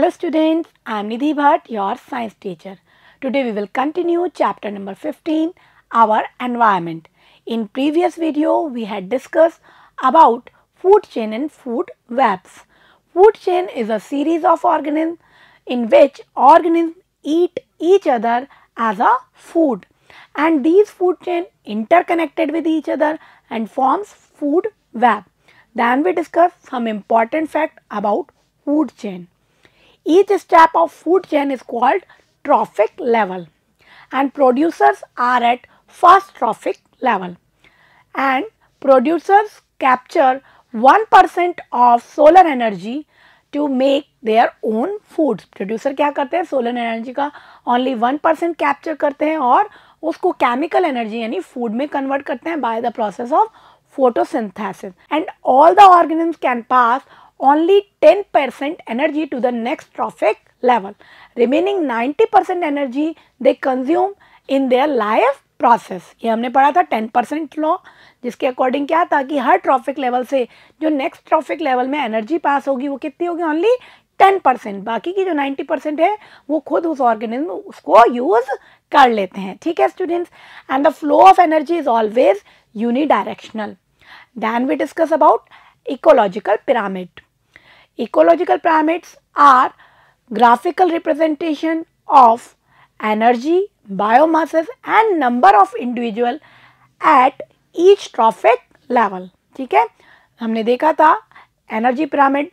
Hello students, I am Nidhi Bhatt, your science teacher. Today we will continue chapter number 15, our environment. In previous video, we had discussed about food chain and food webs. Food chain is a series of organisms in which organisms eat each other as a food. And these food chain interconnected with each other and forms food web. Then we discuss some important fact about food chain. Each step of food chain is called trophic level and producers are at first trophic level and producers capture 1% of solar energy to make their own foods producer क्या करते हैं solar energy का only one percent capture करते हैं और उसको chemical energy यानी food में कन्वर्ट करते हैं by the process of photosynthesis and all the organisms can pass only 10% energy to the next trophic level. Remaining 90% energy they consume in their life process ये हमने पढ़ा था टेन परसेंट लॉ जिसके according क्या था कि हर ट्रॉफिक लेवल से जो नेक्स्ट ट्रॉफिक लेवल में एनर्जी पास होगी वो कितनी होगी ओनली टेन परसेंट बाकी की जो नाइन्टी परसेंट है वो खुद उस ऑर्गेनिज्म उसको यूज़ कर लेते हैं ठीक है students and the flow of energy is always unidirectional then we discuss about ecological pyramid Ecological pyramids are graphical representation of energy, biomasses and number of individual at each trophic level. ठीक है हमने देखा था energy pyramid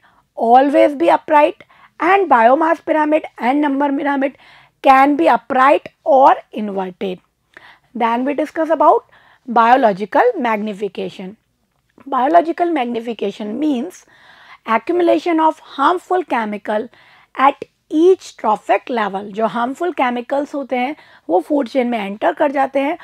always be upright, and biomass pyramid and number pyramid can be upright or inverted. then we discuss about biological magnification. Biological magnification means accumulation of harmful chemical at each trophic level जो harmful chemicals होते हैं वो food chain में enter कर जाते हैं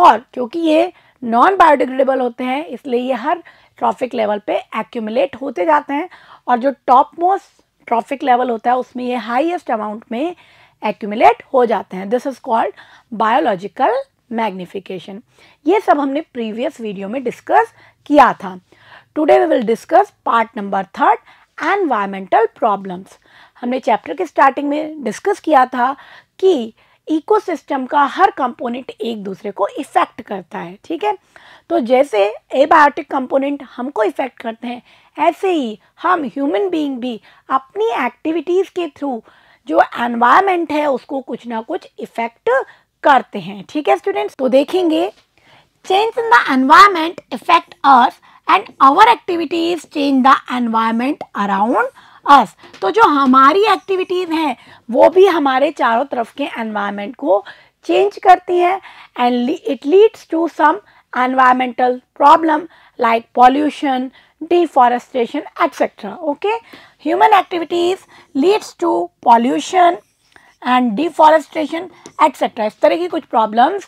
और क्योंकि ये नॉन बायोडिग्रेडेबल होते हैं इसलिए ये हर ट्रॉफिक लेवल पे एक्यूमलेट होते जाते हैं और जो टॉप मोस्ट ट्रॉफिक लेवल होता है उसमें ये हाइएस्ट अमाउंट में एक्यूमुलेट हो जाते हैं this is called biological magnification ये सब हमने प्रीवियस वीडियो में डिस्कस किया था today we will discuss part number third environmental problems हमने चैप्टर के स्टार्टिंग में डिस्कस किया था कि इकोसिस्टम का हर कंपोनेंट एक दूसरे को इफ़ेक्ट करता है ठीक है तो जैसे एबायोटिक कंपोनेंट हमको इफ़ेक्ट करते हैं ऐसे ही हम ह्यूमन बीइंग भी अपनी एक्टिविटीज़ के थ्रू जो एनवायरमेंट है उसको कुछ ना कुछ इफ़ेक्ट करते हैं ठीक है स्टूडेंट्स तो देखेंगे change in the environment effect earth and our activities change the environment around us तो जो हमारी एक्टिविटीज़ हैं वो भी हमारे चारों तरफ के एनवायरमेंट को चेंज करती हैं and it leads to some environmental problem like pollution deforestation etc okay human activities leads to pollution and deforestation etc इस तरह की कुछ problems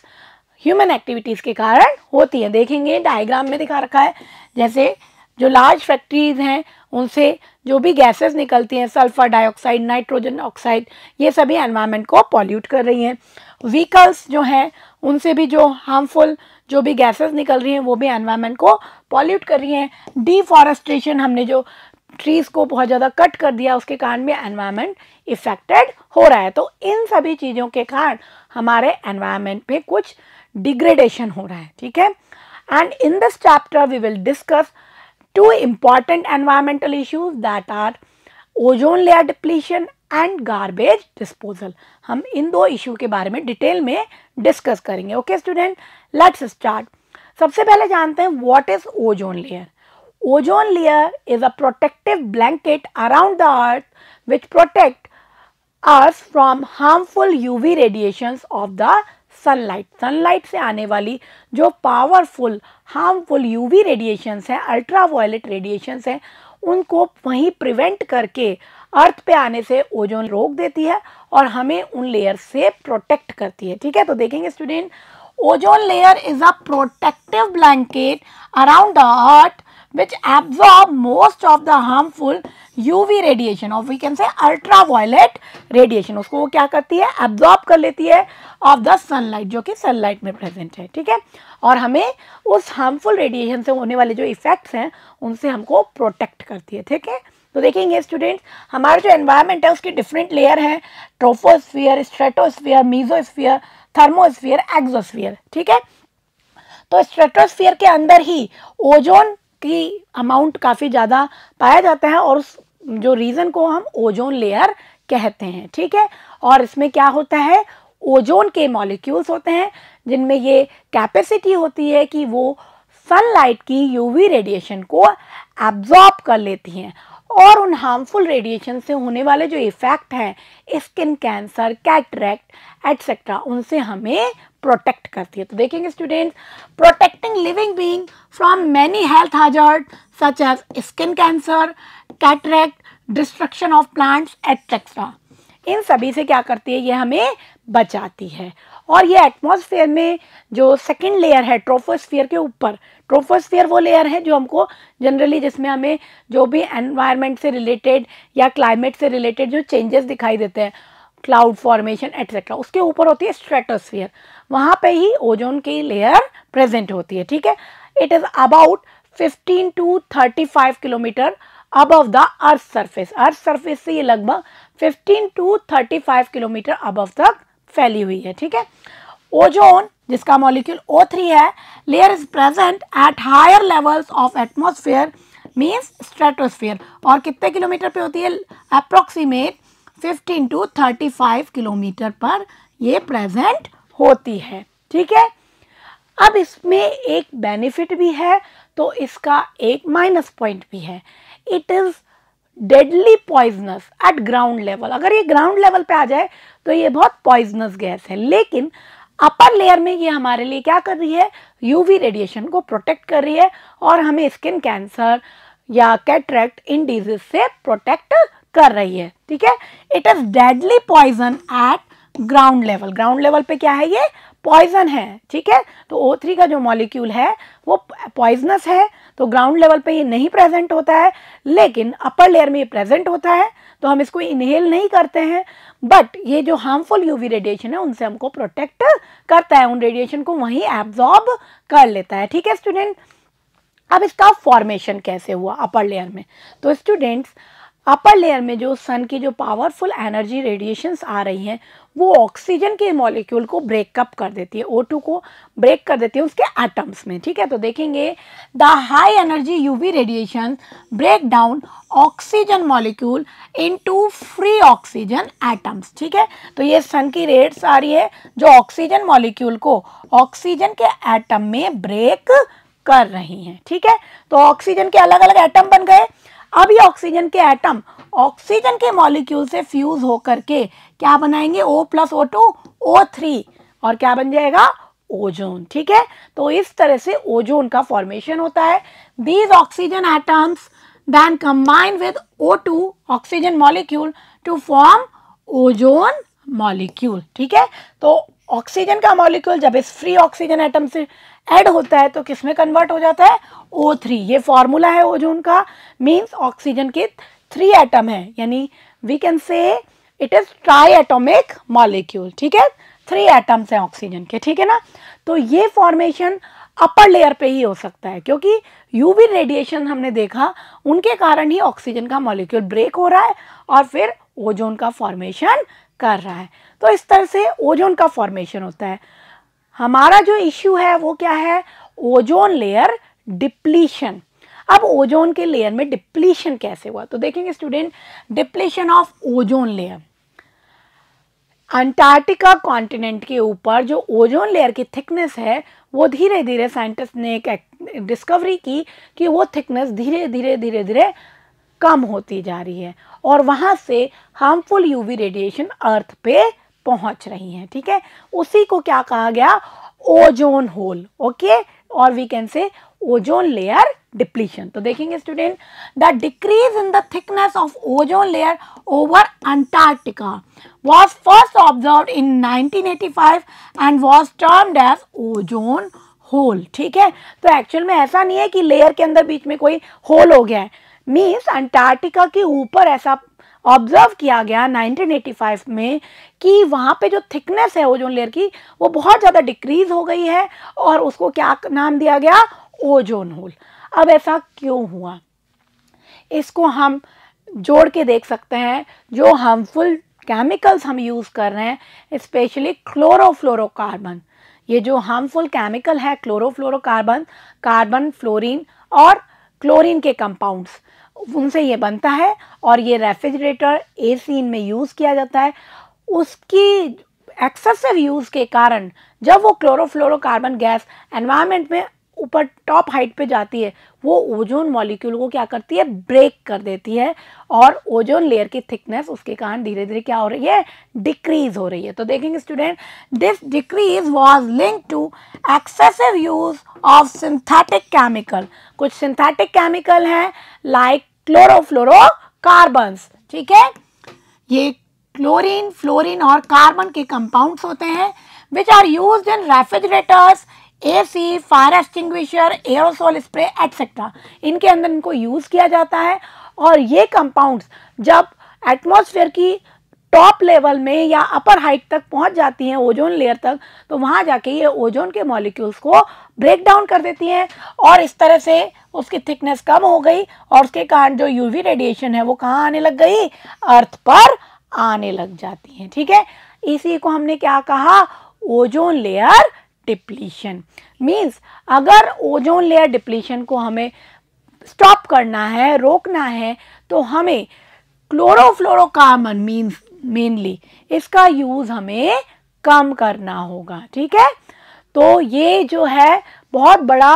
ह्यूमन एक्टिविटीज़ के कारण होती है देखेंगे डायग्राम में दिखा रखा है जैसे जो लार्ज फैक्ट्रीज़ हैं उनसे जो भी गैसेस निकलती हैं सल्फर डाइऑक्साइड नाइट्रोजन ऑक्साइड ये सभी एनवायरनमेंट को पॉल्यूट कर रही हैं व्हीकल्स जो हैं उनसे भी जो हार्मफुल जो भी गैसेस निकल रही हैं वो भी एनवायरनमेंट को पॉल्यूट कर रही हैं डिफॉरेस्टेशन हमने जो ट्रीज़ को बहुत ज़्यादा कट कर दिया उसके कारण भी एनवायरनमेंट इफ़ेक्टेड हो रहा है तो इन सभी चीज़ों के कारण हमारे एनवायरनमेंट पे कुछ डिग्रेडेशन हो रहा है ठीक है and in this chapter we will discuss two important environmental issues that are ozone layer depletion and garbage disposal हम इन दो इश्यू के बारे में डिटेल में डिस्कस करेंगे ओके स्टूडेंट लेट्स स्टार्ट सबसे पहले जानते हैं what is ozone layer ozone layer is a protective blanket around the earth which protect us from harmful UV radiation of the sunlight sunlight से आने वाली जो पावरफुल हार्मफुल यूवी रेडिएशंस हैं ultraviolet radiations हैं उनको वहीं prevent करके अर्थ पे आने से ओजोन रोक देती है और हमें उन लेयर से प्रोटेक्ट करती है ठीक है तो देखेंगे student ozone layer is a protective blanket around the earth which absorb most of the harmful UV radiation or we can say ultraviolet radiation उसको वो क्या करती है Absorb कर लेती है ऑफ the sunlight जो कि सनलाइट में प्रेजेंट है ठीक है और हमें उस harmful रेडिएशन से होने वाले जो effects हैं उनसे हमको प्रोटेक्ट करती है ठीक है तो देखेंगे स्टूडेंट्स हमारा जो एनवायरनमेंट है उसके डिफरेंट लेयर हैं troposphere stratosphere mesosphere thermosphere exosphere ठीक है तो स्ट्रेटोस्फियर के अंदर ही ओजोन की अमाउंट काफ़ी ज़्यादा पाया जाता है और उस जो रीज़न को हम ओजोन लेयर कहते हैं ठीक है और इसमें क्या होता है ओजोन के मॉलिक्यूल्स होते हैं जिनमें ये कैपेसिटी होती है कि वो सनलाइट की यूवी रेडिएशन को एब्जॉर्ब कर लेती हैं और उन हार्मफुल रेडिएशन से होने वाले जो इफ़ेक्ट हैं स्किन कैंसर कैटरेक्ट एट्सेट्रा उनसे हमें प्रोटेक्ट करती है तो देखेंगे students protecting living being from many health hazard such as skin cancer cataract destruction of plants etcetera इन सभी से क्या करती है ये हमें बचाती है और ये एटमॉस्फेयर में जो सेकंड लेयर है ट्रोफोस्फियर के ऊपर ट्रोफोस्फियर वो लेयर है जो हमको जनरली जिसमें हमें जो भी एनवायरनमेंट से रिलेटेड या क्लाइमेट से रिलेटेड जो चेंजेस दिखाई देते हैं क्लाउड फॉर्मेशन एट्सेट्रा उसके ऊपर होती है स्ट्रेटोस्फियर वहाँ पे ही ओजोन की लेयर प्रेजेंट होती है ठीक है it is about 15 to 35 kilometre above the earth surface earth surface से ये लगभग 15 टू 35 किलोमीटर अबव तक फैली हुई है ठीक है ओजोन जिसका मॉलिक्यूल O3 है layer is present at higher levels of atmosphere means stratosphere और कितने किलोमीटर पे होती है approximate fifteen to thirty five kilometre पर ये प्रेजेंट होती है ठीक है अब इसमें एक बेनिफिट भी है तो इसका एक माइनस पॉइंट भी है it is deadly poisonous at ground level अगर ये ग्राउंड लेवल पे आ जाए तो ये बहुत पॉइजनस गैस है लेकिन अपर लेयर में ये हमारे लिए क्या कर रही है यूवी रेडिएशन को प्रोटेक्ट कर रही है और हमें स्किन कैंसर या कैटरेक्ट इन डिजीज से प्रोटेक्ट कर रही है ठीक है it is deadly poison at ground level ground level पे क्या है ये पॉइजन है ठीक है तो O3 का जो मॉलिक्यूल है वो पॉइजनस है तो ग्राउंड लेवल पे ये नहीं प्रेजेंट होता है लेकिन अपर लेयर में ये प्रेजेंट होता है तो हम इसको इनहेल नहीं करते हैं बट ये जो हार्मफुल यूवी रेडिएशन है उनसे हमको प्रोटेक्ट करता है उन रेडिएशन को वहीं एब्जॉर्ब कर लेता है ठीक है स्टूडेंट अब इसका फॉर्मेशन कैसे हुआ अपर लेयर में तो स्टूडेंट्स अपर लेयर में जो सन की जो पावरफुल एनर्जी रेडिएशंस आ रही हैं वो ऑक्सीजन के मॉलिक्यूल को ब्रेकअप कर देती है ओ टू को ब्रेक कर देती है उसके एटम्स में ठीक है तो देखेंगे the high energy UV radiation break down oxygen molecule into free oxygen atoms ठीक है तो ये सन की रेड्स आ रही है जो ऑक्सीजन मॉलिक्यूल को ऑक्सीजन के एटम में ब्रेक कर रही हैं ठीक है तो ऑक्सीजन के अलग अलग एटम बन गए अब ये ऑक्सीजन के एटम ऑक्सीजन के मॉलिक्यूल से फ्यूज होकर के क्या बनाएंगे O plus O two O three और क्या बन जाएगा ओजोन ठीक है तो इस तरह से ओजोन का फॉर्मेशन होता है these oxygen atoms then combine with O two oxygen molecule to form ozone molecule ठीक है तो ऑक्सीजन का मॉलिक्यूल जब इस फ्री ऑक्सीजन एटम से ऐड होता है तो किस में कन्वर्ट हो जाता है ओ थ्री ये फॉर्मूला है ओजोन का मीन्स ऑक्सीजन के थ्री एटम है यानी we can say it is triatomic molecule ठीक है थ्री एटम्स हैं ऑक्सीजन के ठीक है ना तो ये फॉर्मेशन अपर लेयर पे ही हो सकता है क्योंकि यूवी रेडिएशन हमने देखा उनके कारण ही ऑक्सीजन का मॉलिक्यूल ब्रेक हो रहा है और फिर ओजोन का फॉर्मेशन कर रहा है तो इस तरह से ओजोन का फॉर्मेशन होता है हमारा जो इश्यू है वो क्या है ओजोन लेयर डिप्लीशन अब ओजोन के लेयर में डिप्लीशन कैसे हुआ तो देखेंगे student depletion of ozone layer Antarctica continent के ऊपर जो ओजोन लेयर की थिकनेस है वो धीरे धीरे साइंटिस्ट ने एक डिस्कवरी की कि वो थिकनेस धीरे धीरे धीरे धीरे कम होती जा रही है और वहाँ से हार्मफुल यूवी रेडिएशन अर्थ पे पहुंच रही हैं ठीक है थीके? उसी को क्या कहा गया ओजोन होल ओके और we can say ozone layer depletion तो देखेंगे student the decrease in the thickness of ozone layer over Antarctica was first observe in 1985 and was termed as ozone hole ठीक है तो एक्चुअल में ऐसा नहीं है कि लेयर के अंदर बीच में कोई होल हो गया है मीन्स अंटार्क्टिका के ऊपर ऐसा ऑब्जर्व किया गया 1985 में कि वहाँ पे जो थिकनेस है ओजोन लेयर की वो बहुत ज़्यादा डिक्रीज हो गई है और उसको क्या नाम दिया गया ओजोन होल अब ऐसा क्यों हुआ इसको हम जोड़ के देख सकते हैं जो हार्मफुल केमिकल्स हम यूज़ कर रहे हैं स्पेशली क्लोरोफ्लोरोकार्बन ये जो हार्मफुल केमिकल है क्लोरोफ्लोरोकार्बन कार्बन फ्लोरीन और क्लोरीन के कंपाउंड्स उनसे ये बनता है और ये रेफ्रिजरेटर ए सी इनमें यूज़ किया जाता है उसकी एक्सेसिव यूज़ के कारण जब वो क्लोरोफ्लोरोकार्बन गैस एनवायरनमेंट में ऊपर टॉप हाइट पे जाती है वो ओजोन मॉलिक्यूल को क्या करती है ब्रेक कर देती है और ओजोन लेयर की थिकनेस उसके कारण धीरे धीरे क्या हो रही है डिक्रीज हो रही है तो देखेंगे student this decrease was link to excessive use of synthetic chemical कुछ सिंथेटिक केमिकल हैं लाइक क्लोरोफ्लोरो कार्बन्स ठीक है ये क्लोरीन फ्लोरिन और कार्बन के कंपाउंड होते हैं which are use in refrigerators A C fire extinguisher aerosol spray etcetera इनके अंदर इनको यूज़ किया जाता है और ये कंपाउंड्स जब एटमॉस्फेयर की टॉप लेवल में या अपर हाइट तक पहुंच जाती हैं ओजोन लेयर तक तो वहां जाके ये ओजोन के मॉलिक्यूल्स को ब्रेक डाउन कर देती हैं और इस तरह से उसकी थिकनेस कम हो गई और उसके कारण जो यूवी रेडिएशन है वो कहाँ आने लग गई अर्थ पर आने लग जाती हैं ठीक है इसी को हमने क्या कहा ओजोन लेयर डिप्लीशन मीन्स अगर ओजोन लेयर डिप्लीशन को हमें स्टॉप करना है रोकना है तो हमें क्लोरोफ्लोरोकार्बन मीन्स मेनली इसका यूज़ हमें कम करना होगा ठीक है तो ये जो है बहुत बड़ा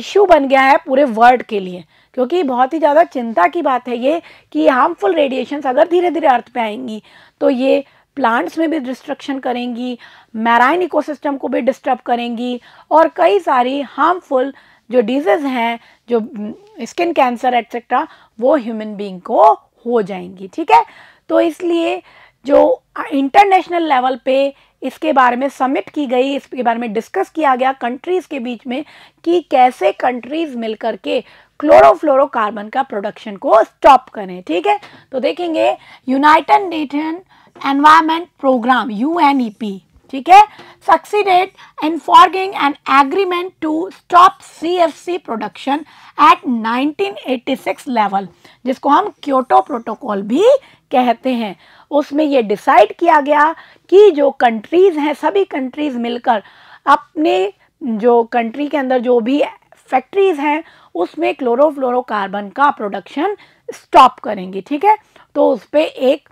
इश्यू बन गया है पूरे वर्ल्ड के लिए क्योंकि बहुत ही ज़्यादा चिंता की बात है ये कि हार्मफुल रेडिएशंस अगर धीरे धीरे अर्थ पे आएंगी तो ये प्लांट्स में भी डिस्ट्रक्शन करेंगी मैराइन इकोसिस्टम को भी डिस्टर्ब करेंगी और कई सारी हार्मफुल जो डिजीज़ हैं जो हम्म, स्किन कैंसर एक्सेट्रा वो ह्यूमन बींग को हो जाएंगी ठीक है तो इसलिए जो इंटरनेशनल लेवल पे इसके बारे में समिट की गई इसके बारे में डिस्कस किया गया कंट्रीज़ के बीच में कि कैसे कंट्रीज़ मिल कर के क्लोरोफ्लोरोकार्बन का प्रोडक्शन को स्टॉप करें ठीक है तो देखेंगे United Nation Environment Programme U N E P ठीक है succeeded in forging an agreement to stop CFC production at 1986 level जिसको हम क्योटो प्रोटोकॉल भी कहते हैं उसमें ये डिसाइड किया गया कि जो कंट्रीज़ हैं सभी कंट्रीज़ मिलकर अपने जो कंट्री के अंदर जो भी फैक्ट्रीज़ हैं उसमें क्लोरोफ्लोरोकार्बन का प्रोडक्शन स्टॉप करेंगी ठीक है तो उस पर एक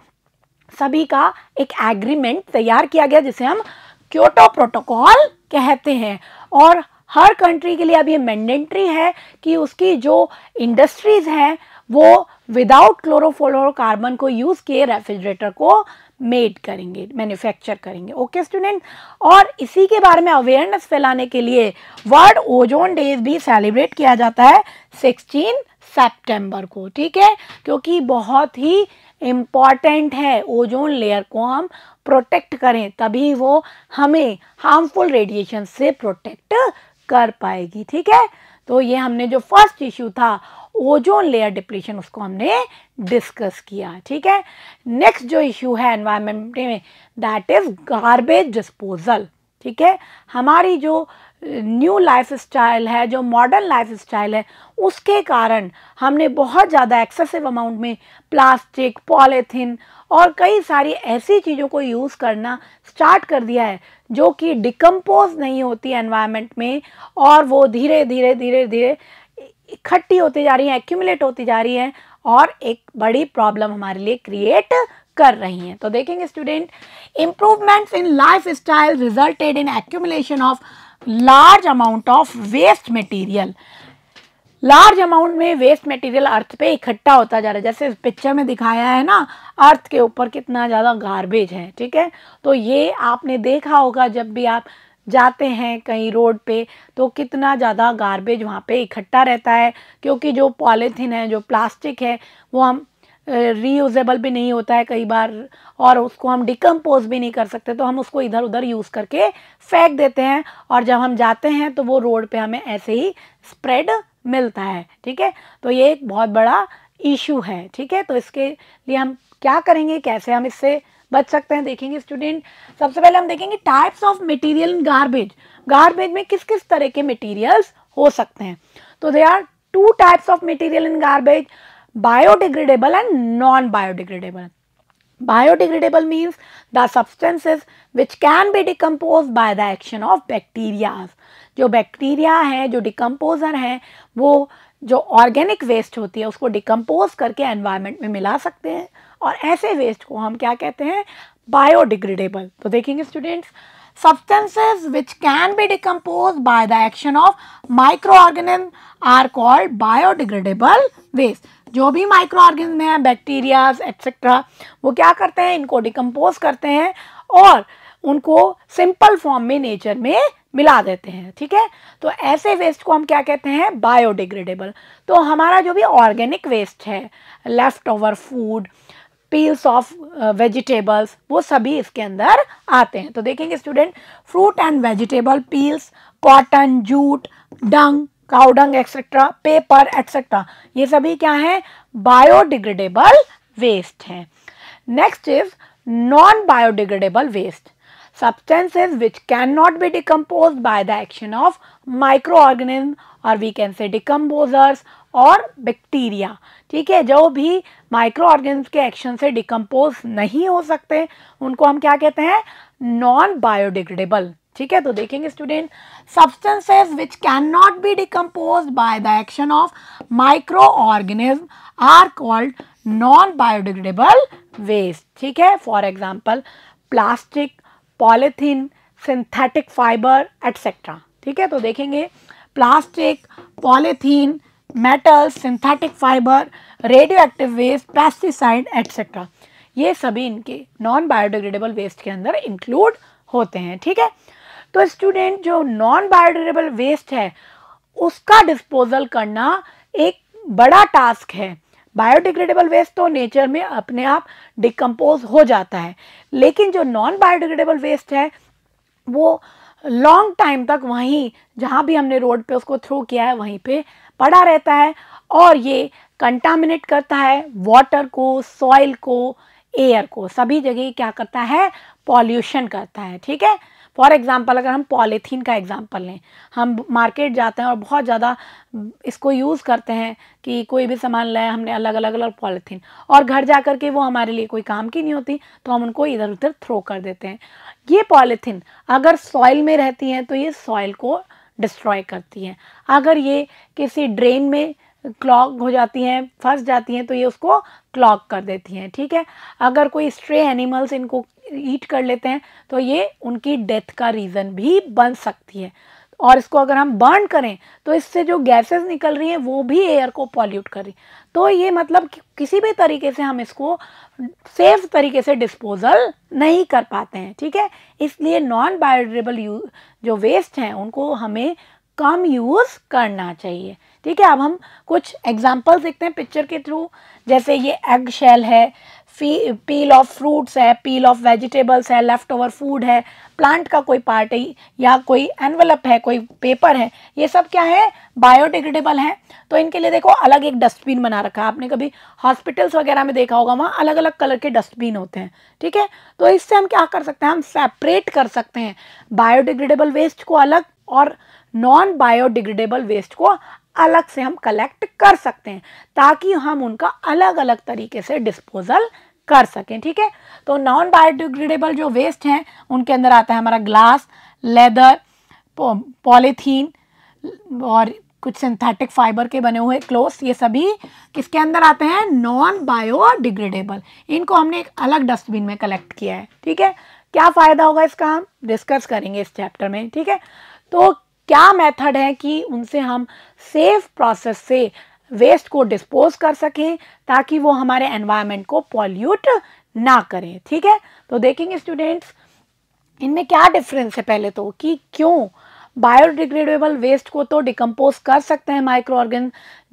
सभी का एक एग्रीमेंट तैयार किया गया जिसे हम क्योटो प्रोटोकॉल कहते हैं और हर कंट्री के लिए अब ये मैंडेटरी है कि उसकी जो इंडस्ट्रीज़ हैं वो विदाउट क्लोरोफ्लोरोकार्बन को यूज़ किए रेफ्रिजरेटर को मेड करेंगे मैन्युफैक्चर करेंगे ओके स्टूडेंट और इसी के बारे में अवेयरनेस फैलाने के लिए वर्ल्ड ओजोन डे भी सेलिब्रेट किया जाता है 16 सितंबर को ठीक है क्योंकि बहुत ही इम्पॉर्टेंट है ओजोन लेयर को हम प्रोटेक्ट करें तभी वो हमें हार्मफुल रेडिएशन से प्रोटेक्ट कर पाएगी ठीक है तो ये हमने जो फर्स्ट इशू था ओजोन लेयर डिप्लीशन उसको हमने डिस्कस किया ठीक है नेक्स्ट जो इश्यू है एनवायरमेंट में दैट इज गार्बेज डिस्पोजल ठीक है हमारी जो न्यू लाइफ स्टाइल है जो मॉडर्न लाइफ स्टाइल है उसके कारण हमने बहुत ज़्यादा एक्सेसिव अमाउंट में प्लास्टिक पॉलीथीन और कई सारी ऐसी चीज़ों को यूज़ करना स्टार्ट कर दिया है जो कि डिकम्पोज नहीं होती एनवायरनमेंट में और वो धीरे धीरे धीरे धीरे इकट्ठी होती जा रही हैं एक्यूमुलेट होती जा रही हैं और एक बड़ी प्रॉब्लम हमारे लिए क्रिएट कर रही हैं तो देखेंगे student improvements in lifestyle resulted in accumulation of large amount of waste material large amount में वेस्ट मटेरियल अर्थ पे इकट्ठा होता जा रहा है जैसे इस पिक्चर में दिखाया है ना अर्थ के ऊपर कितना ज़्यादा गार्बेज है ठीक है तो ये आपने देखा होगा जब भी आप जाते हैं कहीं रोड पे तो कितना ज़्यादा गार्बेज वहाँ पे इकट्ठा रहता है क्योंकि जो पॉलीथीन है जो प्लास्टिक है वो हम रीयूजेबल भी नहीं होता है कई बार और उसको हम डिकम्पोज भी नहीं कर सकते तो हम उसको इधर उधर यूज़ करके फेंक देते हैं और जब हम जाते हैं तो वो रोड पे हमें ऐसे ही स्प्रेड मिलता है ठीक है तो ये एक बहुत बड़ा इशू है ठीक है तो इसके लिए हम क्या करेंगे कैसे हम इससे बच सकते हैं देखेंगे स्टूडेंट सबसे पहले हम देखेंगे types of material in garbage garbage में किस किस तरह के मटीरियल्स हो सकते हैं तो they are two types of material in garbage biodegradable and non-biodegradable. Biodegradable means the substances which can be decomposed by the action of bacteria. जो बैक्टीरिया है जो डिकम्पोजर है वो जो ऑर्गेनिक वेस्ट होती है उसको डिकम्पोज करके एनवायरनमेंट में मिला सकते हैं और ऐसे वेस्ट को हम क्या कहते हैं बायोडिग्रेडेबल तो देखेंगे students substances which can be decomposed by the action of microorganism are called biodegradable waste जो भी माइक्रो ऑर्गेनिज्म है बैक्टीरियाज एक्सेट्रा वो क्या करते हैं इनको डिकम्पोज करते हैं और उनको सिंपल फॉर्म में नेचर में मिला देते हैं ठीक है तो ऐसे वेस्ट को हम क्या कहते हैं बायोडिग्रेडेबल तो हमारा जो भी ऑर्गेनिक वेस्ट है left over food peels of vegetables वो सभी इसके अंदर आते हैं तो देखेंगे student fruit and vegetable peels cotton jute dung cow dung etcetera paper etcetera ये सभी क्या है बायोडिग्रेडेबल वेस्ट हैं next is non biodegradable waste which can not be decompose by the action of micro microorganism और वी कैन से डिकम्पोजर्स और bacteria ठीक है जो भी माइक्रो ऑर्गेन्स के एक्शन से डिकम्पोज नहीं हो सकते उनको हम क्या कहते हैं नॉन बायोडिग्रेडेबल ठीक है तो देखेंगे student substances which can not be decompose by the action of microorganism are called non biodegradable waste ठीक है for example plastic polythene synthetic fibre etcetera ठीक है तो देखेंगे plastic polythene metals synthetic fibre radioactive waste pesticide etcetera ये सभी इनके non biodegradable waste के अंदर इंक्लूड होते हैं ठीक है तो स्टूडेंट जो नॉन बायोडिग्रेडेबल वेस्ट है उसका डिस्पोजल करना एक बड़ा टास्क है बायोडिग्रेडेबल वेस्ट तो नेचर में अपने आप डिकम्पोज हो जाता है लेकिन जो नॉन बायोडिग्रेडेबल वेस्ट है वो लॉन्ग टाइम तक वहीं जहाँ भी हमने रोड पे उसको थ्रो किया है वहीं पे पड़ा रहता है और ये कंटामिनेट करता है वाटर को सॉइल को एयर को सभी जगह क्या करता है पॉल्यूशन करता है ठीक है फॉर एग्ज़ाम्पल अगर हम पॉलीथीन का एग्ज़ाम्पल लें हम मार्केट जाते हैं और बहुत ज़्यादा इसको यूज़ करते हैं कि कोई भी सामान लाए हमने अलग अलग अलग पॉलीथीन और घर जा कर के वो हमारे लिए कोई काम की नहीं होती तो हम उनको इधर उधर थ्रो कर देते हैं ये पॉलीथीन अगर सॉइल में रहती हैं तो ये सॉइल को डिस्ट्रॉय करती हैं अगर ये किसी ड्रेन में क्लॉक हो जाती हैं फंस जाती हैं तो ये उसको क्लॉक कर देती हैं ठीक है अगर कोई स्ट्रे एनिमल्स इनको ईट कर लेते हैं तो ये उनकी डेथ का रीज़न भी बन सकती है और इसको अगर हम बर्न करें तो इससे जो गैसेस निकल रही हैं वो भी एयर को पॉल्यूट कर रही तो ये मतलब कि किसी भी तरीके से हम इसको सेफ तरीके से डिस्पोजल नहीं कर पाते हैं ठीक है इसलिए नॉन यू जो वेस्ट हैं उनको हमें कम यूज़ करना चाहिए ठीक है अब हम कुछ एग्जाम्पल्स देखते हैं पिक्चर के थ्रू जैसे ये एग शेल है पील ऑफ फ्रूट्स है पील ऑफ वेजिटेबल्स है लेफ्ट ओवर फूड है प्लांट का कोई पार्ट है या कोई एनवलप है कोई पेपर है ये सब क्या है बायोडिग्रेडेबल है तो इनके लिए देखो अलग एक डस्टबिन बना रखा है आपने कभी हॉस्पिटल्स वगैरह में देखा होगा वहाँ अलग अलग कलर के डस्टबिन होते हैं ठीक है तो इससे हम क्या कर सकते हैं हम सेपरेट कर सकते हैं बायोडिग्रेडेबल वेस्ट को अलग और नॉन बायोडिग्रेडेबल वेस्ट को अलग से हम कलेक्ट कर सकते हैं ताकि हम उनका अलग अलग तरीके से डिस्पोजल कर सकें ठीक है तो नॉन बायोडिग्रेडेबल जो वेस्ट हैं उनके अंदर आता है हमारा ग्लास लेदर पॉलीथीन और कुछ सिंथेटिक फाइबर के बने हुए क्लोथ ये सभी किसके अंदर आते हैं नॉन बायोडिग्रेडेबल इनको हमने एक अलग डस्टबिन में कलेक्ट किया है ठीक है क्या फ़ायदा होगा इसका हम डिस्कस करेंगे इस चैप्टर में ठीक है तो क्या मेथड है कि उनसे हम सेफ प्रोसेस से वेस्ट को डिस्पोज कर सकें ताकि वो हमारे एनवायरनमेंट को पॉल्यूट ना करें ठीक है तो देखेंगे स्टूडेंट्स इनमें क्या डिफरेंस है पहले तो कि क्यों बायोडिग्रेडेबल वेस्ट को तो डिकम्पोज कर सकते हैं माइक्रो ऑर्गन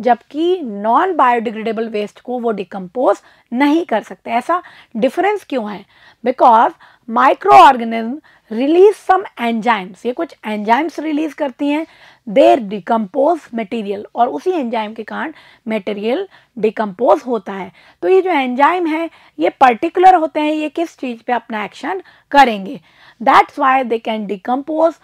जबकि नॉन बायोडिग्रेडेबल वेस्ट को वो डिकम्पोज नहीं कर सकते ऐसा डिफरेंस क्यों है because microorganism release some enzymes ये कुछ एंजाइम्स रिलीज करती हैं देर डिकम्पोज मटेरियल और उसी एंजाइम के कारण मटेरियल डिकम्पोज होता है तो ये जो एंजाइम है ये पर्टिकुलर होते हैं ये किस चीज़ पे अपना एक्शन करेंगे that's why they can decompose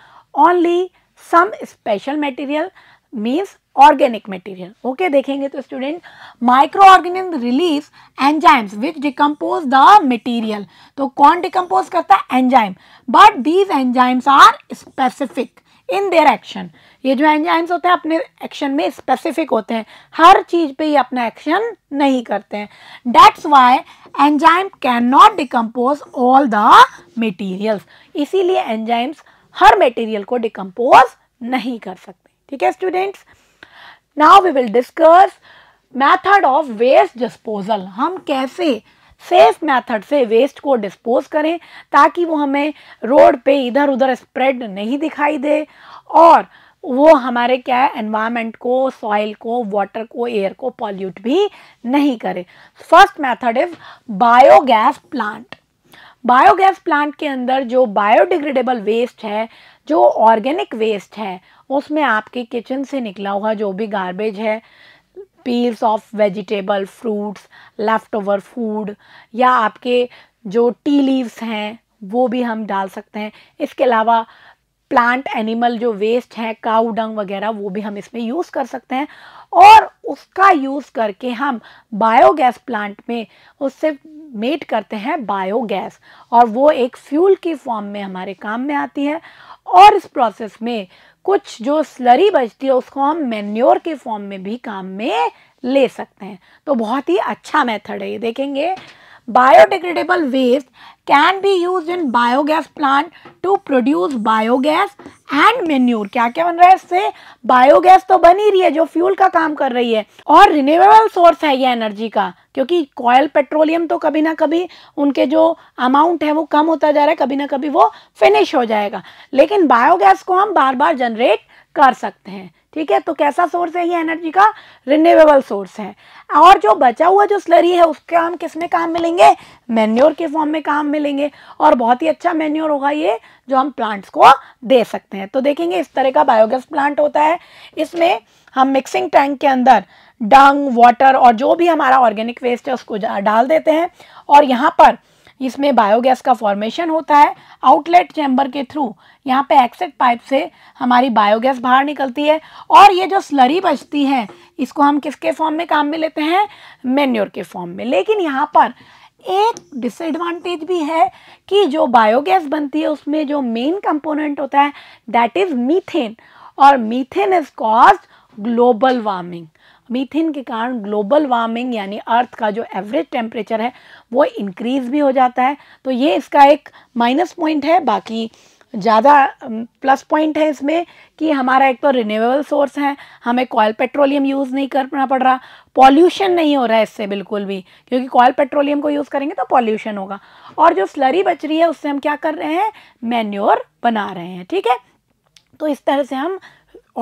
only some special material means organic material okay देखेंगे तो student micro organisms release enzymes which decompose the material तो कौन डिकम्पोज करता है enzyme but these enzymes are specific in their action ये जो enzymes होते हैं अपने एक्शन में स्पेसिफिक होते हैं हर चीज पे ये अपना एक्शन नहीं करते हैं that's why enzyme can not decompose all the materials इसीलिए एंजाइम्स हर मटेरियल को डिकम्पोज नहीं कर सकते ठीक है students now we will discuss method of waste disposal हम कैसे सेफ मेथड से वेस्ट को डिस्पोज करें ताकि वो हमें रोड पे इधर उधर स्प्रेड नहीं दिखाई दे और वो हमारे क्या है एनवायरमेंट को सॉइल को वाटर को एयर को पॉल्यूट भी नहीं करे first method is biogas plant biogas plant के अंदर जो बायोडिग्रेडेबल वेस्ट है जो ऑर्गेनिक वेस्ट है उसमें आपके किचन से निकला हुआ जो भी गार्बेज है peels of vegetable fruits left over food या आपके जो टी लीव्स हैं वो भी हम डाल सकते हैं इसके अलावा प्लांट एनिमल जो वेस्ट है काउ डंग वगैरह वो भी हम इसमें यूज़ कर सकते हैं और उसका यूज़ करके हम बायोगैस प्लांट में उससे मेट करते हैं बायोगैस और वो एक फ्यूल की फॉर्म में हमारे काम में आती है और इस प्रोसेस में कुछ जो स्लरी बचती है उसको हम मैन्योर के फॉर्म में भी काम में ले सकते हैं तो बहुत ही अच्छा मेथड है ये देखेंगे biodegradable waste can be use in biogas plant to produce biogas and manure क्या क्या बन रहा है इससे बायोगैस तो बन ही रही है जो फ्यूल का काम कर रही है और रिन्यूएबल सोर्स है ये एनर्जी का क्योंकि कोयल पेट्रोलियम तो कभी ना कभी उनके जो अमाउंट है वो कम होता जा रहा है कभी ना कभी वो फिनिश हो जाएगा लेकिन बायोगैस को हम बार बार जनरेट कर सकते हैं ठीक है तो कैसा सोर्स है ये एनर्जी का रिन्यूएबल सोर्स है और जो बचा हुआ जो स्लरी है उसके हम किस में काम मिलेंगे मेन्योर के फॉर्म में काम मिलेंगे और बहुत ही अच्छा मेन्योर होगा ये जो हम प्लांट्स को दे सकते हैं तो देखेंगे इस तरह का बायोगैस प्लांट होता है इसमें हम मिक्सिंग टैंक के अंदर डंग वाटर और जो भी हमारा ऑर्गेनिक वेस्ट है उसको डाल देते हैं और यहाँ पर इसमें बायोगैस का फॉर्मेशन होता है आउटलेट चैम्बर के थ्रू यहाँ पे एक्सेट पाइप से हमारी बायोगैस बाहर निकलती है और ये जो स्लरी बचती है इसको हम किसके फॉर्म में काम में लेते हैं मेन्योर के फॉर्म में लेकिन यहाँ पर एक डिसएडवांटेज भी है कि जो बायोगैस बनती है उसमें जो मेन कंपोनेंट होता है दैट इज़ मीथेन और methane is cause global warming methane के कारण ग्लोबल वार्मिंग यानी अर्थ का जो एवरेज टेम्परेचर है वो इंक्रीज़ भी हो जाता है तो ये इसका एक माइनस पॉइंट है बाकी ज़्यादा प्लस पॉइंट है इसमें कि हमारा एक तो रिन्यूएबल सोर्स है हमें कोयल पेट्रोलियम यूज़ नहीं करना पड़ रहा पॉल्यूशन नहीं हो रहा है इससे बिल्कुल भी क्योंकि कोयल पेट्रोलियम को यूज़ करेंगे तो पॉल्यूशन होगा और जो स्लरी बच रही है उससे हम क्या कर रहे हैं मैन्योर बना रहे हैं ठीक है तो इस तरह से हम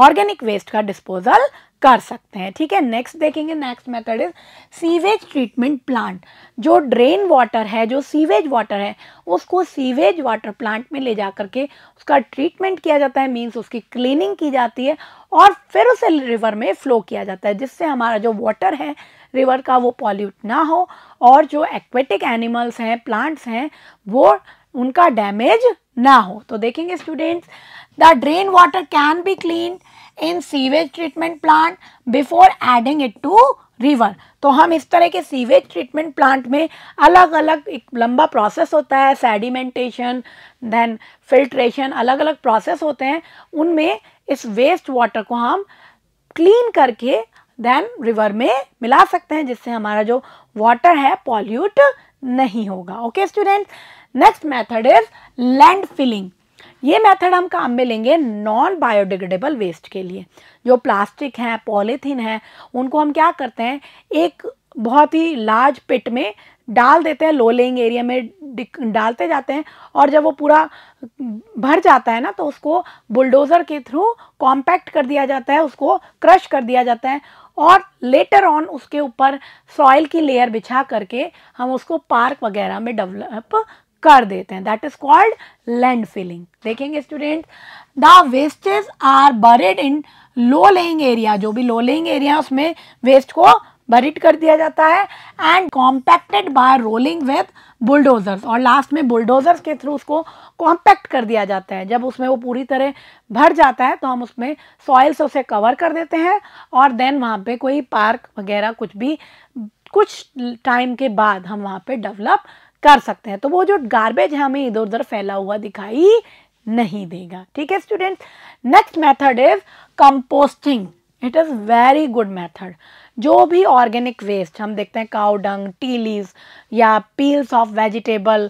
ऑर्गेनिक वेस्ट का डिस्पोजल कर सकते हैं ठीक है नेक्स्ट देखेंगे next method is sewage treatment plant जो ड्रेन वाटर है जो सीवेज वाटर है उसको सीवेज वाटर प्लांट में ले जा करके उसका ट्रीटमेंट किया जाता है मीन्स उसकी क्लीनिंग की जाती है और फिर उसे रिवर में फ्लो किया जाता है जिससे हमारा जो वाटर है रिवर का वो पॉल्यूट ना हो और जो एक्वेटिक एनिमल्स हैं प्लांट्स हैं वो उनका डैमेज ना हो तो देखेंगे students the drain water can be clean in sewage treatment plant before adding it to river तो हम इस तरह के सीवेज ट्रीटमेंट प्लांट में अलग अलग एक लंबा प्रोसेस होता है सेडिमेंटेशन देन फिल्ट्रेशन अलग अलग प्रोसेस होते हैं उनमें इस वेस्ट वाटर को हम क्लीन करके देन रिवर में मिला सकते हैं जिससे हमारा जो वाटर है पॉल्यूट नहीं होगा okay student next method is land filling ये मेथड हम काम में लेंगे नॉन बायोडिग्रेडेबल वेस्ट के लिए जो प्लास्टिक हैं पॉलीथीन हैं उनको हम क्या करते हैं एक बहुत ही लार्ज पिट में डाल देते हैं लो एरिया में डालते जाते हैं और जब वो पूरा भर जाता है ना तो उसको बुलडोज़र के थ्रू कॉम्पैक्ट कर दिया जाता है उसको क्रश कर दिया जाता है और लेटर ऑन उसके ऊपर सॉइल की लेयर बिछा करके हम उसको पार्क वगैरह में डेवलप कर देते हैं that is called land filling देखेंगे student the wastage are buried in low laying area जो भी लो लेइंग एरिया उसमें वेस्ट को बरिट कर दिया जाता है and compacted by rolling with bulldozers और लास्ट में बुलडोजर्स के थ्रू उसको कॉम्पैक्ट कर दिया जाता है जब उसमें वो पूरी तरह भर जाता है तो हम उसमें सॉइल से उसे कवर कर देते हैं और देन वहाँ पे कोई पार्क वगैरह कुछ भी कुछ टाइम के बाद हम वहाँ पे डेवलप कर सकते हैं तो वो जो गार्बेज है हमें इधर उधर फैला हुआ दिखाई नहीं देगा ठीक है student next method is composting it is very good method जो भी ऑर्गेनिक वेस्ट हम देखते हैं काउ डंग या peels of vegetable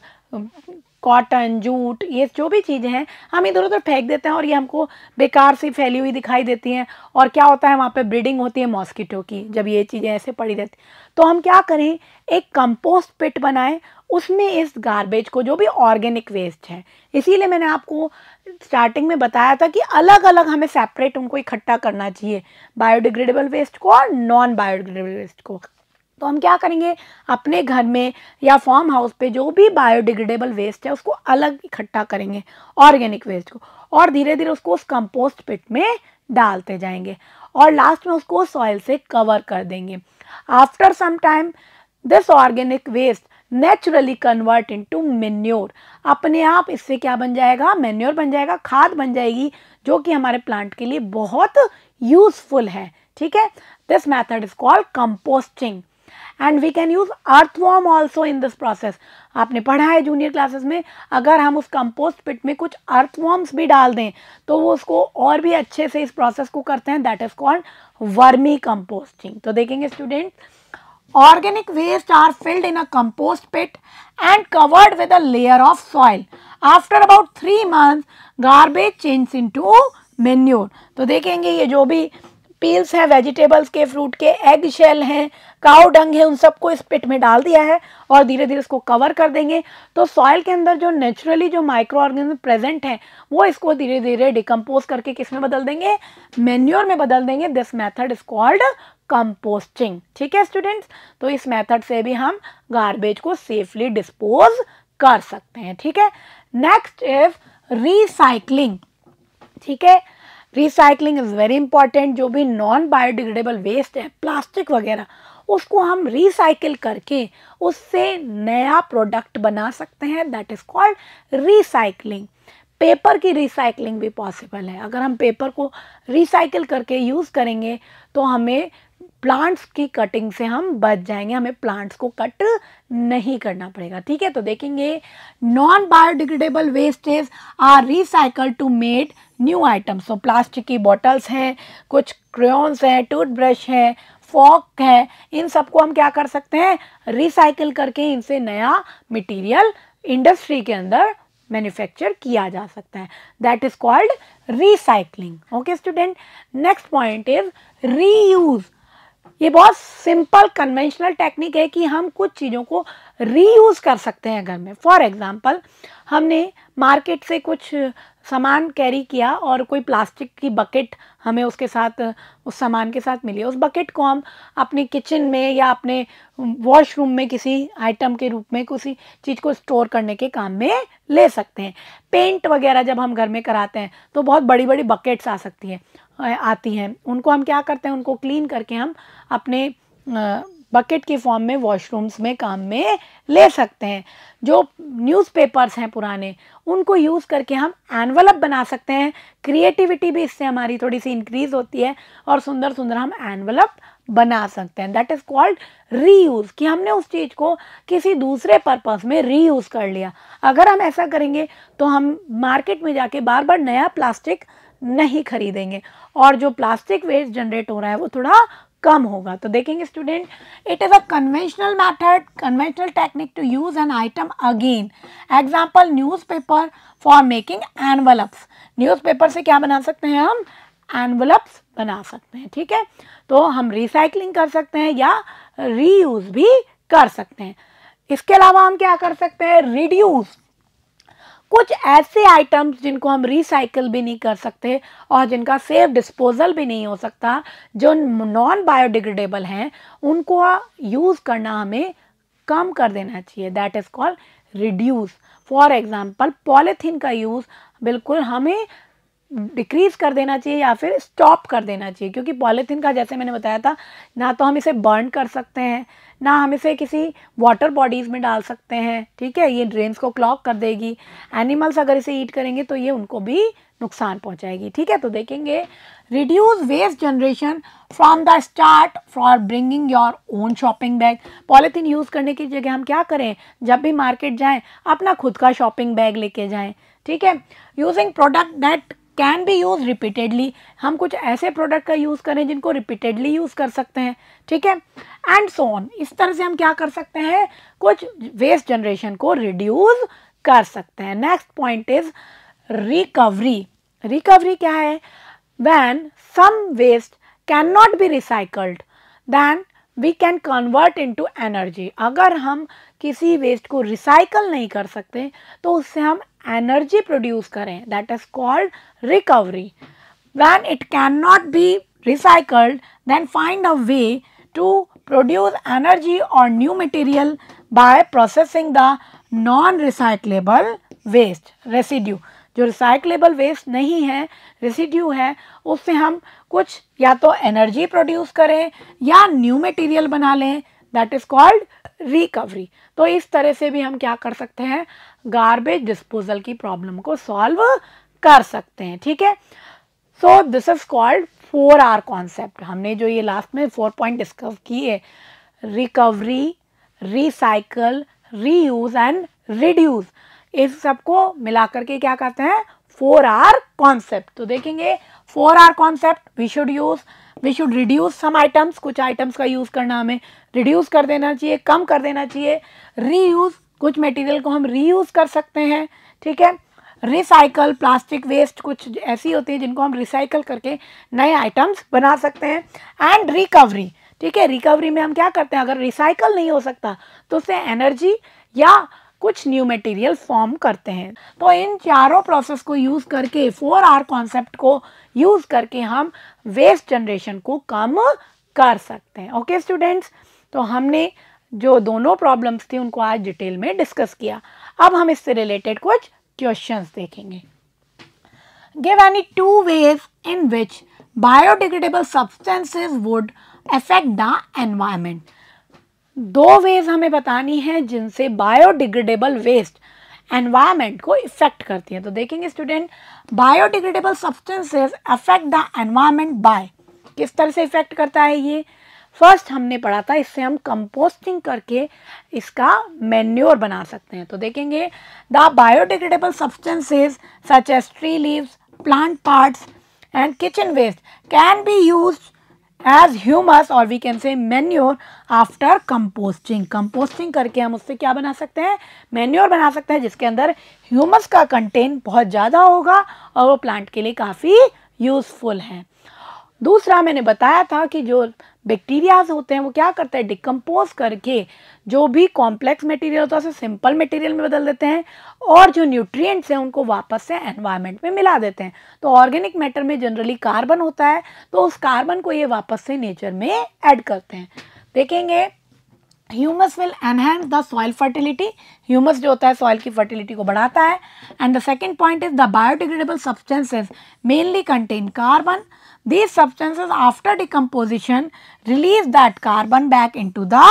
cotton jute ये जो भी चीज़ें हैं हम इधर उधर फेंक देते हैं और ये हमको बेकार सी फैली हुई दिखाई देती हैं और क्या होता है वहाँ पे ब्रीडिंग होती है मॉस्किटो की जब ये चीज़ें ऐसे पड़ी रहती तो हम क्या करें एक कंपोस्ट पिट बनाएं उसमें इस गार्बेज को जो भी ऑर्गेनिक वेस्ट है इसीलिए मैंने आपको स्टार्टिंग में बताया था कि अलग अलग हमें सेपरेट उनको इकट्ठा करना चाहिए बायोडिग्रेडेबल वेस्ट को और नॉन बायोडिग्रेडेबल वेस्ट को तो हम क्या करेंगे अपने घर में या फार्म हाउस पे जो भी बायोडिग्रेडेबल वेस्ट है उसको अलग इकट्ठा करेंगे ऑर्गेनिक वेस्ट को और धीरे धीरे उसको उस कंपोस्ट पिट में डालते जाएंगे और लास्ट में उसको सॉइल से कवर कर देंगे after some time this organic waste naturally convert into manure अपने आप इससे क्या बन जाएगा मेन्योर बन जाएगा खाद बन जाएगी जो कि हमारे प्लांट के लिए बहुत यूजफुल है ठीक है this method is called composting and we can use earthworm also in this process आपने पढ़ा है जूनियर क्लासेस में अगर हम उस कंपोस्ट पिट में कुछ अर्थवॉर्म्स भी डाल दें तो वो उसको और भी अच्छे से इस प्रोसेस को करते हैं that is called vermi composting तो देखेंगे student Organic waste are filled in a compost pit and covered with a layer of soil. After about three months, garbage changes into manure. तो देखेंगे ये जो भी पील्स हैं वेजिटेबल्स के fruit के एग शेल हैं काउ डंग है उन सबको इस पिट में डाल दिया है और धीरे धीरे इसको कवर कर देंगे तो सॉइल के अंदर जो नेचुरली जो माइक्रो ऑर्गेनिज्म प्रेजेंट है वो इसको धीरे धीरे डिकम्पोज करके किस में बदल देंगे मेन्योर में बदल देंगे this method is called composting ठीक है स्टूडेंट्स तो इस मेथड से भी हम गार्बेज को सेफली डिस्पोज कर सकते हैं ठीक है नेक्स्ट इज रिसाइकलिंग ठीक है रिसाइकलिंग इज़ वेरी इंपॉर्टेंट जो भी नॉन बायोडिग्रेडेबल वेस्ट है प्लास्टिक वगैरह उसको हम रिसाइकिल करके उससे नया प्रोडक्ट बना सकते हैं that is called recycling paper की रिसाइकलिंग भी पॉसिबल है अगर हम पेपर को रिसाइकिल करके यूज़ करेंगे तो हमें प्लांट्स की कटिंग से हम बच जाएंगे हमें प्लांट्स को कट नहीं करना पड़ेगा ठीक है तो देखेंगे non biodegradable wastage are recycle to made new items तो प्लास्टिक की बॉटल्स हैं कुछ क्रेन्स हैं टूथब्रश हैं फॉक है इन सबको हम क्या कर सकते हैं रिसाइकिल करके इनसे नया मटीरियल इंडस्ट्री के अंदर मैन्युफैक्चर किया जा सकता है that is called recycling okay student next point is reuse ये बहुत सिंपल कन्वेंशनल टेक्निक है कि हम कुछ चीज़ों को रीयूज़ कर सकते हैं घर में फॉर एग्ज़ाम्पल हमने मार्केट से कुछ सामान कैरी किया और कोई प्लास्टिक की बकेट हमें उसके साथ उस सामान के साथ मिली उस बकेट को हम अपने किचन में या अपने वॉशरूम में किसी आइटम के रूप में किसी चीज़ को स्टोर करने के काम में ले सकते हैं पेंट वगैरह जब हम घर में कराते हैं तो बहुत बड़ी बड़ी बकेट्स आ सकती हैं आती हैं उनको हम क्या करते हैं उनको क्लीन करके हम अपने बकेट के फॉर्म में वॉशरूम्स में काम में ले सकते हैं जो न्यूज़पेपर्स हैं पुराने उनको यूज़ करके हम एनवलप बना सकते हैं क्रिएटिविटी भी इससे हमारी थोड़ी सी इंक्रीज़ होती है और सुंदर सुंदर हम एनवलप बना सकते हैं दैट इज़ कॉल्ड री कि हमने उस चीज़ को किसी दूसरे पर्पज़ में रीयूज़ कर लिया अगर हम ऐसा करेंगे तो हम मार्केट में जाके बार बार नया प्लास्टिक नहीं खरीदेंगे और जो प्लास्टिक वेस्ट जनरेट हो रहा है वो थोड़ा कम होगा तो देखेंगे student it is a conventional method conventional technique to use an item again example newspaper for making envelopes newspaper से क्या बना सकते हैं हम एनवलप्स बना सकते हैं ठीक है तो हम रिसाइकलिंग कर सकते हैं या रीयूज़ भी कर सकते हैं इसके अलावा हम क्या कर सकते हैं रिड्यूज कुछ ऐसे आइटम्स जिनको हम रिसाइकल भी नहीं कर सकते और जिनका सेफ डिस्पोजल भी नहीं हो सकता जो नॉन बायोडिग्रेडेबल हैं उनको यूज़ करना हमें कम कर देना चाहिए that is called reduce for example polythene का यूज़ बिल्कुल हमें डिक्रीज़ कर देना चाहिए या फिर स्टॉप कर देना चाहिए क्योंकि पॉलीथीन का जैसे मैंने बताया था ना तो हम इसे बर्न कर सकते हैं ना हम इसे किसी वाटर बॉडीज़ में डाल सकते हैं ठीक है ये ड्रेन्स को क्लॉक कर देगी एनिमल्स अगर इसे ईट करेंगे तो ये उनको भी नुकसान पहुंचाएगी ठीक है तो देखेंगे reduce waste generation from the start for bringing your own shopping bag polythene use करने की जगह हम क्या करें जब भी मार्केट जाएँ अपना खुद का शॉपिंग बैग लेके जाए ठीक है using product that can be use repeatedly हम कुछ ऐसे प्रोडक्ट का यूज़ करें जिनको रिपीटेडली यूज़ कर सकते हैं ठीक है एंड सो ऑन इस तरह से हम क्या कर सकते हैं कुछ वेस्ट जनरेशन को रिड्यूज कर सकते हैं next point is recovery recovery क्या है when some waste can not be recycled then we can convert into energy अगर हम किसी वेस्ट को रिसाइकल नहीं कर सकते तो उससे हम एनर्जी प्रोड्यूस करें that is called recovery when it can not be recycled then find a way to produce energy और new material by processing the non recyclable waste residue जो रिसाइकलेबल वेस्ट नहीं है रेसिड्यू है उससे हम कुछ या तो एनर्जी प्रोड्यूस करें या न्यू मटेरियल बना लें दैट इज कॉल्ड रिकवरी तो इस तरह से भी हम क्या कर सकते हैं गार्बेज डिस्पोजल की प्रॉब्लम को सॉल्व कर सकते हैं ठीक है so this is called four R concept हमने जो ये लास्ट में फोर पॉइंट डिस्कस किए recovery recycle reuse and reduce इस सबको मिला करके क्या कहते हैं फोर आर कॉन्सेप्ट तो देखेंगे four R concept we should use we should reduce some items कुछ आइटम्स का यूज़ करना हमें रिड्यूस कर देना चाहिए कम कर देना चाहिए रीयूज कुछ मटेरियल को हम रीयूज़ कर सकते हैं ठीक है रिसाइकल प्लास्टिक वेस्ट कुछ ऐसी होती है जिनको हम रिसाइकल करके नए आइटम्स बना सकते हैं एंड रिकवरी ठीक है रिकवरी में हम क्या करते हैं अगर रिसाइकल नहीं हो सकता तो उससे एनर्जी या कुछ न्यू मटेरियल फॉर्म करते हैं तो इन चारों प्रोसेस को यूज़ करके फोर आर कॉन्सेप्ट को यूज़ करके हम वेस्ट जनरेशन को कम कर सकते हैं ओके स्टूडेंट्स तो हमने जो दोनों प्रॉब्लम्स थी उनको आज डिटेल में डिस्कस किया अब हम इससे रिलेटेड कुछ क्वेश्चंस देखेंगे give any two ways in which biodegradable substances would affect the environment दो वेज हमें बतानी है जिनसे बायोडिग्रेडेबल वेस्ट एनवायरमेंट को इफेक्ट करती है तो देखेंगे student biodegradable substances affect the environment by किस तरह से इफेक्ट करता है ये फर्स्ट हमने पढ़ा था इससे हम कंपोस्टिंग करके इसका मेन्योर बना सकते हैं तो देखेंगे the biodegradable substances such as tree leaves plant parts and kitchen waste can be use as humus और we can say manure after composting composting करके हम उससे क्या बना सकते हैं मेन्योर बना सकते हैं जिसके अंदर ह्यूमस का कंटेंट बहुत ज़्यादा होगा और वो प्लांट के लिए काफ़ी यूज़फुल है दूसरा मैंने बताया था कि जो बैक्टीरियाज होते हैं वो क्या करते हैं डिकम्पोज करके जो भी कॉम्प्लेक्स मटेरियल होता है उसे सिंपल मटेरियल में बदल देते हैं और जो न्यूट्रिएंट्स हैं उनको वापस से एनवायरनमेंट में मिला देते हैं तो ऑर्गेनिक मैटर में जनरली कार्बन होता है तो उस कार्बन को ये वापस से नेचर में ऐड करते हैं देखेंगे humus will enhance the soil fertility humus जो होता है सॉइल की फर्टिलिटी को बढ़ाता है and the second point is the biodegradable substances mainly contain carbon These substances after decomposition release that carbon back into the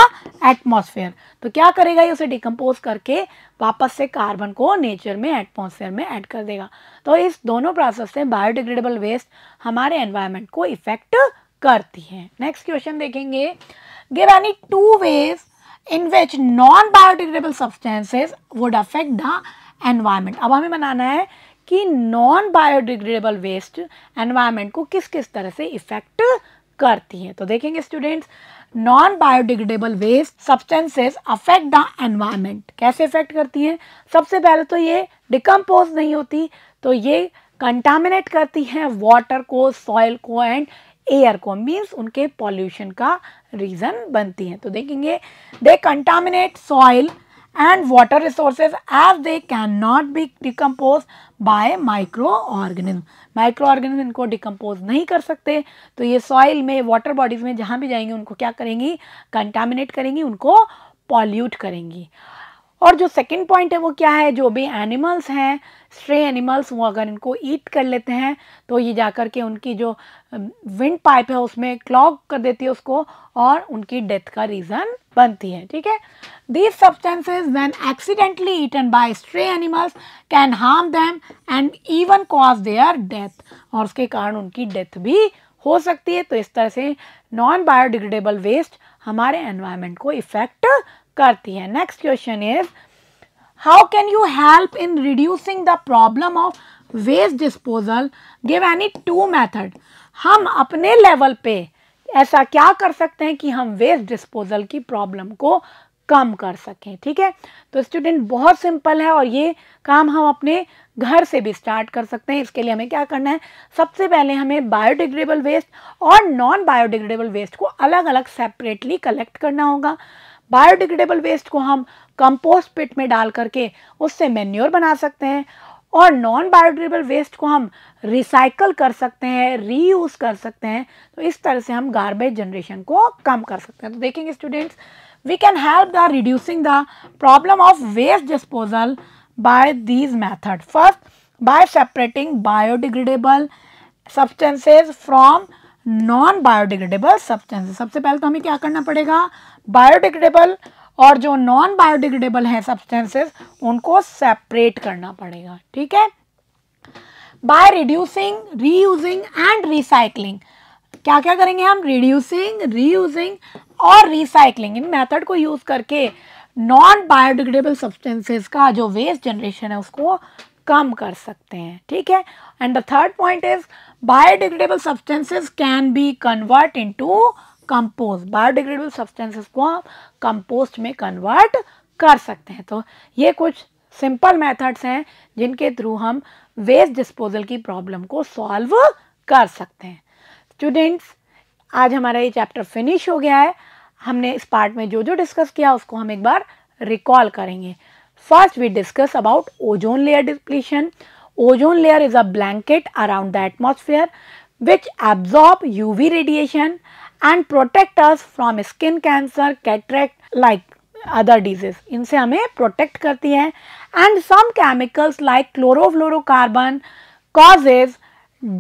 atmosphere. तो क्या करेगा ये उसे डिकम्पोज करके वापस से कार्बन को नेचर में एटमोसफेयर में ऐड कर देगा तो इस दोनों प्रोसेस से बायोडिग्रेडेबल वेस्ट हमारे एनवायरमेंट को इफेक्ट करती है नेक्स्ट क्वेश्चन देखेंगे give any two ways in which non biodegradable substances would affect the environment अब हमें बनाना है कि नॉन बायोडिग्रेडेबल वेस्ट एनवायरमेंट को किस किस तरह से इफेक्ट करती है तो देखेंगे students non biodegradable waste substances affect the environment कैसे इफेक्ट करती हैं सबसे पहले तो ये डिकम्पोज नहीं होती तो ये कंटामिनेट करती हैं वाटर को सॉइल को एंड एयर को मीन्स उनके पॉल्यूशन का रीज़न बनती हैं तो देखेंगे they contaminate soil and water resources as they cannot be decomposed by microorganism. Microorganism इनको decompose नहीं कर सकते तो ये soil में water bodies में जहाँ भी जाएंगे उनको क्या करेंगी contaminate करेंगी उनको pollute करेंगी और जो सेकंड पॉइंट है वो क्या है जो भी एनिमल्स हैं स्ट्रे एनिमल्स वो अगर इनको ईट कर लेते हैं तो ये जाकर के उनकी जो विंड पाइप है उसमें क्लॉग कर देती है उसको और उनकी डेथ का रीज़न बनती है ठीक है these substances when accidentally eaten by stray animals can harm them and even cause their death और उसके कारण उनकी डेथ भी हो सकती है तो इस तरह से नॉन बायोडिग्रेडेबल वेस्ट हमारे एनवायरमेंट को इफ़ेक्ट करती है next question is how can you help in reducing the problem of waste disposal give any two method हम अपने लेवल पे ऐसा क्या कर सकते हैं कि हम वेस्ट डिस्पोजल की प्रॉब्लम को कम कर सकें ठीक है तो स्टूडेंट बहुत सिंपल है और ये काम हम अपने घर से भी स्टार्ट कर सकते हैं इसके लिए हमें क्या करना है सबसे पहले हमें बायोडिग्रेडेबल वेस्ट और नॉन बायोडिग्रेडेबल वेस्ट को अलग अलग सेपरेटली कलेक्ट करना होगा बायोडिग्रेडेबल वेस्ट को हम कंपोस्ट पिट में डाल करके उससे मेन्योर बना सकते हैं और नॉन बायोडिग्रेडेबल वेस्ट को हम रिसाइकल कर सकते हैं रीयूज कर सकते हैं तो इस तरह से हम गार्बेज जनरेशन को कम कर सकते हैं तो देखेंगे students we can help the reducing the problem of waste disposal by these method first by separating biodegradable substances from non biodegradable substances सबसे पहले तो हमें क्या करना पड़ेगा बायोडिग्रेडेबल और जो नॉन बायोडिग्रेडेबल हैं सब्सटेंसेस उनको सेपरेट करना पड़ेगा ठीक है by reducing reusing and recycling क्या क्या करेंगे हम रिड्यूसिंग रीयूजिंग और रिसाइकलिंग इन मेथड को यूज करके नॉन बायोडिग्रेडेबल सब्सटेंसेस का जो वेस्ट जनरेशन है उसको कम कर सकते हैं ठीक है and the third point is biodegradable substances can be convert into compost biodegradable substances को हम कंपोस्ट में कन्वर्ट कर सकते हैं तो ये कुछ सिंपल मेथड्स हैं जिनके थ्रू हम वेस्ट डिस्पोजल की प्रॉब्लम को सॉल्व कर सकते हैं स्टूडेंट्स आज हमारा ये चैप्टर फिनिश हो गया है हमने इस पार्ट में जो जो डिस्कस किया उसको हम एक बार रिकॉल करेंगे first we discuss about ozone layer depletion ozone layer a blanket around the the which which U V radiation and protect us from skin cancer cataract like other disease इनसे हमें protect करती है some chemicals like like chlorofluorocarbon causes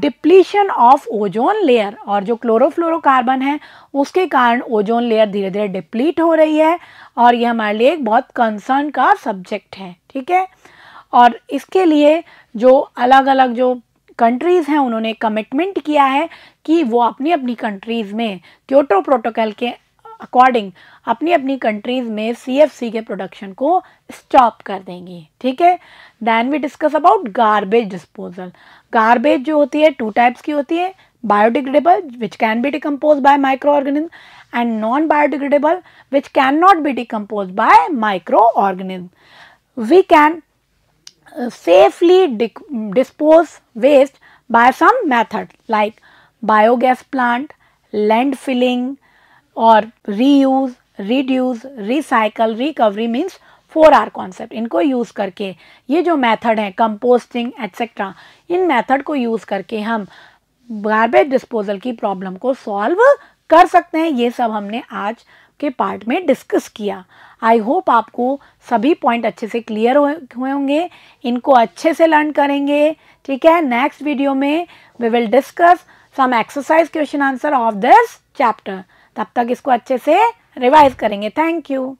depletion of ozone layer और जो chlorofluorocarbon है उसके कारण ozone layer धीरे धीरे डिप्लीट हो रही है और ये हमारे लिए एक बहुत कंसर्न का सब्जेक्ट है ठीक है और इसके लिए जो अलग अलग जो कंट्रीज़ हैं उन्होंने कमिटमेंट किया है कि वो अपनी अपनी कंट्रीज़ में क्योटो प्रोटोकॉल के अकॉर्डिंग अपनी अपनी कंट्रीज़ में सी के प्रोडक्शन को स्टॉप कर देंगी ठीक है then we discuss about garbage disposal garbage जो होती है टू टाइप्स की होती है biodegradable which can be decompose by micro decomposed and non biodegradable which can not be decompose by micro organism we can safely dispose waste by some method like biogas plant, land filling or reuse, reduce, recycle, recovery means four R concept इनको use करके ये जो method है composting etcetera इन method को use करके हम garbage disposal की प्रॉब्लम को सॉल्व कर सकते हैं ये सब हमने आज के पार्ट में डिस्कस किया आई होप आपको सभी पॉइंट अच्छे से क्लियर हुए होंगे इनको अच्छे से लर्न करेंगे ठीक है नेक्स्ट वीडियो में we will discuss some exercise question answer of this chapter तब तक इसको अच्छे से रिवाइज करेंगे थैंक यू